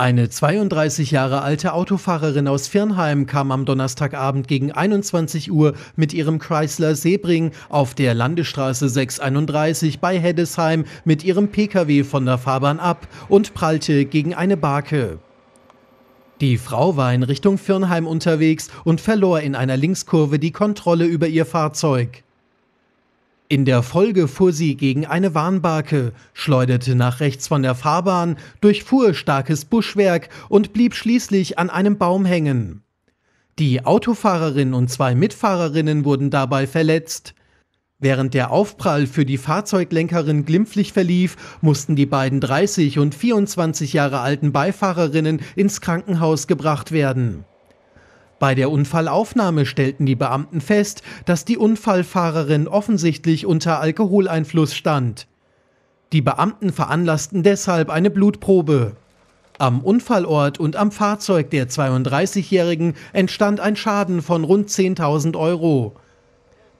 Eine 32 Jahre alte Autofahrerin aus Firnheim kam am Donnerstagabend gegen 21 Uhr mit ihrem Chrysler Sebring auf der Landesstraße 631 bei Heddesheim mit ihrem Pkw von der Fahrbahn ab und prallte gegen eine Barke. Die Frau war in Richtung Firnheim unterwegs und verlor in einer Linkskurve die Kontrolle über ihr Fahrzeug. In der Folge fuhr sie gegen eine Warnbarke, schleuderte nach rechts von der Fahrbahn, durchfuhr starkes Buschwerk und blieb schließlich an einem Baum hängen. Die Autofahrerin und zwei Mitfahrerinnen wurden dabei verletzt. Während der Aufprall für die Fahrzeuglenkerin glimpflich verlief, mussten die beiden 30 und 24 Jahre alten Beifahrerinnen ins Krankenhaus gebracht werden. Bei der Unfallaufnahme stellten die Beamten fest, dass die Unfallfahrerin offensichtlich unter Alkoholeinfluss stand. Die Beamten veranlassten deshalb eine Blutprobe. Am Unfallort und am Fahrzeug der 32-Jährigen entstand ein Schaden von rund 10.000 Euro.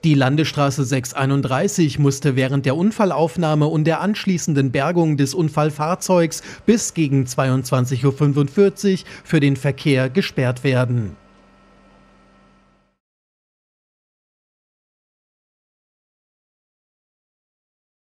Die Landesstraße 631 musste während der Unfallaufnahme und der anschließenden Bergung des Unfallfahrzeugs bis gegen 22.45 Uhr für den Verkehr gesperrt werden.